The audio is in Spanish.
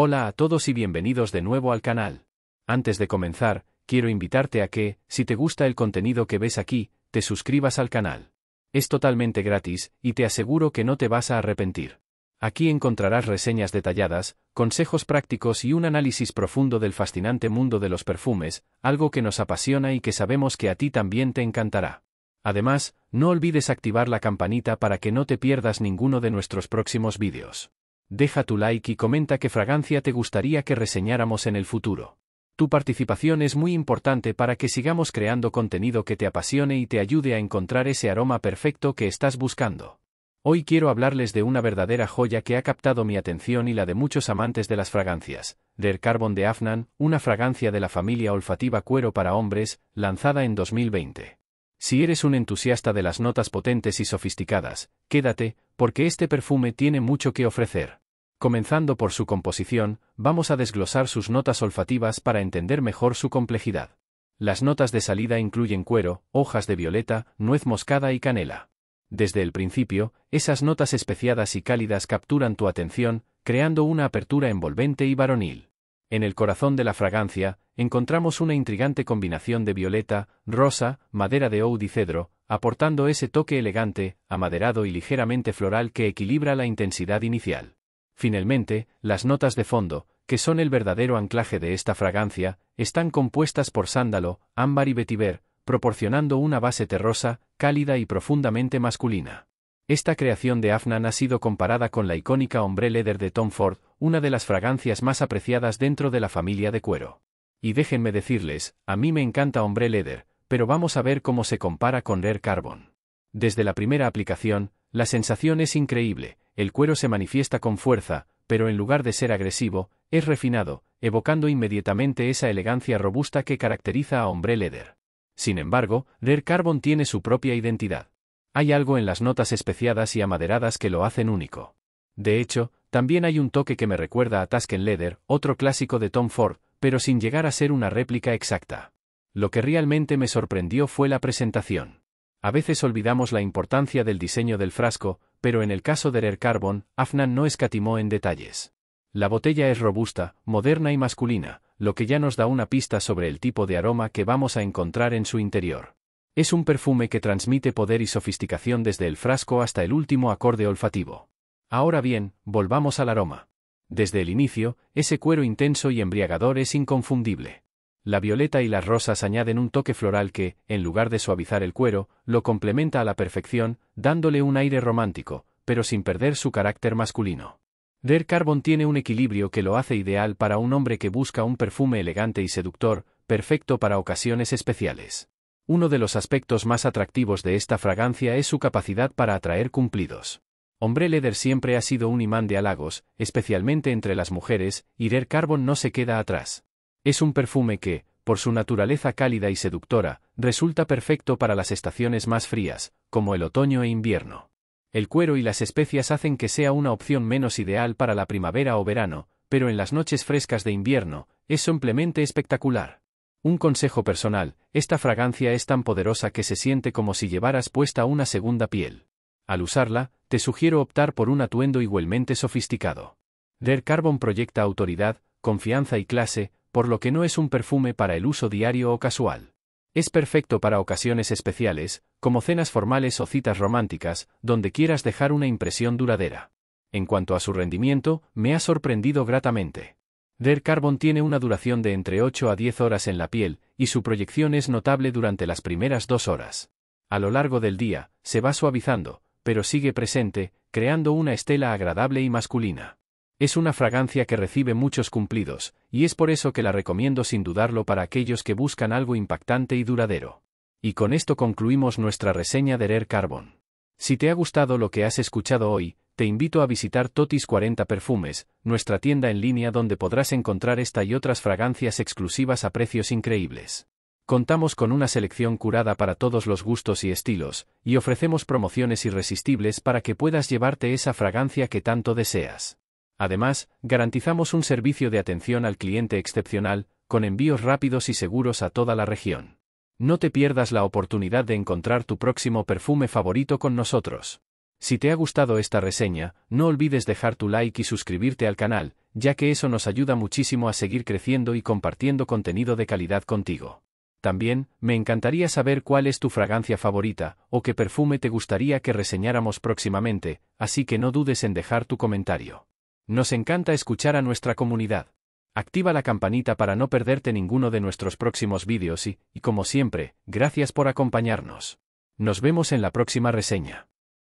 Hola a todos y bienvenidos de nuevo al canal. Antes de comenzar, quiero invitarte a que, si te gusta el contenido que ves aquí, te suscribas al canal. Es totalmente gratis, y te aseguro que no te vas a arrepentir. Aquí encontrarás reseñas detalladas, consejos prácticos y un análisis profundo del fascinante mundo de los perfumes, algo que nos apasiona y que sabemos que a ti también te encantará. Además, no olvides activar la campanita para que no te pierdas ninguno de nuestros próximos vídeos. Deja tu like y comenta qué fragancia te gustaría que reseñáramos en el futuro. Tu participación es muy importante para que sigamos creando contenido que te apasione y te ayude a encontrar ese aroma perfecto que estás buscando. Hoy quiero hablarles de una verdadera joya que ha captado mi atención y la de muchos amantes de las fragancias, Der Carbon de Afnan, una fragancia de la familia olfativa cuero para hombres, lanzada en 2020. Si eres un entusiasta de las notas potentes y sofisticadas, quédate, porque este perfume tiene mucho que ofrecer. Comenzando por su composición, vamos a desglosar sus notas olfativas para entender mejor su complejidad. Las notas de salida incluyen cuero, hojas de violeta, nuez moscada y canela. Desde el principio, esas notas especiadas y cálidas capturan tu atención, creando una apertura envolvente y varonil. En el corazón de la fragancia, encontramos una intrigante combinación de violeta, rosa, madera de oud y cedro, aportando ese toque elegante, amaderado y ligeramente floral que equilibra la intensidad inicial. Finalmente, las notas de fondo, que son el verdadero anclaje de esta fragancia, están compuestas por sándalo, ámbar y vetiver, proporcionando una base terrosa, cálida y profundamente masculina. Esta creación de Afnan ha sido comparada con la icónica Hombre Leather de Tom Ford, una de las fragancias más apreciadas dentro de la familia de cuero. Y déjenme decirles, a mí me encanta Hombre Leather, pero vamos a ver cómo se compara con Rare Carbon. Desde la primera aplicación, la sensación es increíble, el cuero se manifiesta con fuerza, pero en lugar de ser agresivo, es refinado, evocando inmediatamente esa elegancia robusta que caracteriza a Hombre leather. Sin embargo, Rare Carbon tiene su propia identidad. Hay algo en las notas especiadas y amaderadas que lo hacen único. De hecho, también hay un toque que me recuerda a Tasken Leather, otro clásico de Tom Ford, pero sin llegar a ser una réplica exacta. Lo que realmente me sorprendió fue la presentación. A veces olvidamos la importancia del diseño del frasco, pero en el caso de Air Carbon, Afnan no escatimó en detalles. La botella es robusta, moderna y masculina, lo que ya nos da una pista sobre el tipo de aroma que vamos a encontrar en su interior. Es un perfume que transmite poder y sofisticación desde el frasco hasta el último acorde olfativo. Ahora bien, volvamos al aroma. Desde el inicio, ese cuero intenso y embriagador es inconfundible. La violeta y las rosas añaden un toque floral que, en lugar de suavizar el cuero, lo complementa a la perfección, dándole un aire romántico, pero sin perder su carácter masculino. Der Carbon tiene un equilibrio que lo hace ideal para un hombre que busca un perfume elegante y seductor, perfecto para ocasiones especiales. Uno de los aspectos más atractivos de esta fragancia es su capacidad para atraer cumplidos. Hombre Leder siempre ha sido un imán de halagos, especialmente entre las mujeres, y Der Carbon no se queda atrás. Es un perfume que, por su naturaleza cálida y seductora, resulta perfecto para las estaciones más frías, como el otoño e invierno. El cuero y las especias hacen que sea una opción menos ideal para la primavera o verano, pero en las noches frescas de invierno, es simplemente espectacular. Un consejo personal, esta fragancia es tan poderosa que se siente como si llevaras puesta una segunda piel. Al usarla, te sugiero optar por un atuendo igualmente sofisticado. Der Carbon proyecta autoridad, confianza y clase, por lo que no es un perfume para el uso diario o casual. Es perfecto para ocasiones especiales, como cenas formales o citas románticas, donde quieras dejar una impresión duradera. En cuanto a su rendimiento, me ha sorprendido gratamente. Der Carbon tiene una duración de entre 8 a 10 horas en la piel, y su proyección es notable durante las primeras dos horas. A lo largo del día, se va suavizando, pero sigue presente, creando una estela agradable y masculina. Es una fragancia que recibe muchos cumplidos, y es por eso que la recomiendo sin dudarlo para aquellos que buscan algo impactante y duradero. Y con esto concluimos nuestra reseña de Rare Carbon. Si te ha gustado lo que has escuchado hoy, te invito a visitar Totis 40 Perfumes, nuestra tienda en línea donde podrás encontrar esta y otras fragancias exclusivas a precios increíbles. Contamos con una selección curada para todos los gustos y estilos, y ofrecemos promociones irresistibles para que puedas llevarte esa fragancia que tanto deseas. Además, garantizamos un servicio de atención al cliente excepcional, con envíos rápidos y seguros a toda la región. No te pierdas la oportunidad de encontrar tu próximo perfume favorito con nosotros. Si te ha gustado esta reseña, no olvides dejar tu like y suscribirte al canal, ya que eso nos ayuda muchísimo a seguir creciendo y compartiendo contenido de calidad contigo. También, me encantaría saber cuál es tu fragancia favorita, o qué perfume te gustaría que reseñáramos próximamente, así que no dudes en dejar tu comentario. Nos encanta escuchar a nuestra comunidad. Activa la campanita para no perderte ninguno de nuestros próximos vídeos y, como siempre, gracias por acompañarnos. Nos vemos en la próxima reseña.